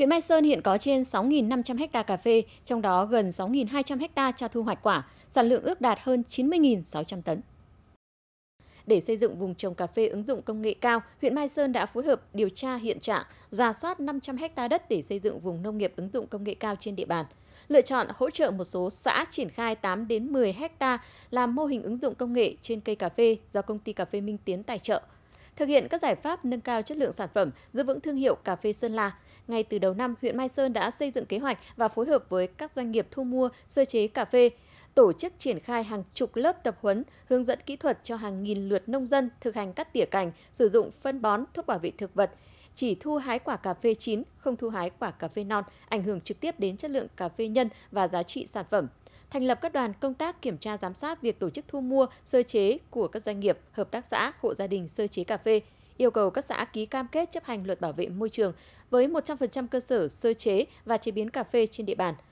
Huyện Mai Sơn hiện có trên 6.500 ha cà phê, trong đó gần 6.200 ha cho thu hoạch quả, sản lượng ước đạt hơn 90.600 tấn. Để xây dựng vùng trồng cà phê ứng dụng công nghệ cao, huyện Mai Sơn đã phối hợp điều tra hiện trạng, giả soát 500 ha đất để xây dựng vùng nông nghiệp ứng dụng công nghệ cao trên địa bàn. Lựa chọn hỗ trợ một số xã triển khai 8 đến 10 ha làm mô hình ứng dụng công nghệ trên cây cà phê do công ty cà phê Minh Tiến tài trợ – thực hiện các giải pháp nâng cao chất lượng sản phẩm, giữ vững thương hiệu cà phê Sơn La. Ngay từ đầu năm, huyện Mai Sơn đã xây dựng kế hoạch và phối hợp với các doanh nghiệp thu mua, sơ chế cà phê, tổ chức triển khai hàng chục lớp tập huấn, hướng dẫn kỹ thuật cho hàng nghìn lượt nông dân thực hành cắt tỉa cành, sử dụng phân bón, thuốc bảo vệ thực vật, chỉ thu hái quả cà phê chín, không thu hái quả cà phê non, ảnh hưởng trực tiếp đến chất lượng cà phê nhân và giá trị sản phẩm thành lập các đoàn công tác kiểm tra giám sát việc tổ chức thu mua, sơ chế của các doanh nghiệp, hợp tác xã, hộ gia đình sơ chế cà phê, yêu cầu các xã ký cam kết chấp hành luật bảo vệ môi trường với 100% cơ sở sơ chế và chế biến cà phê trên địa bàn –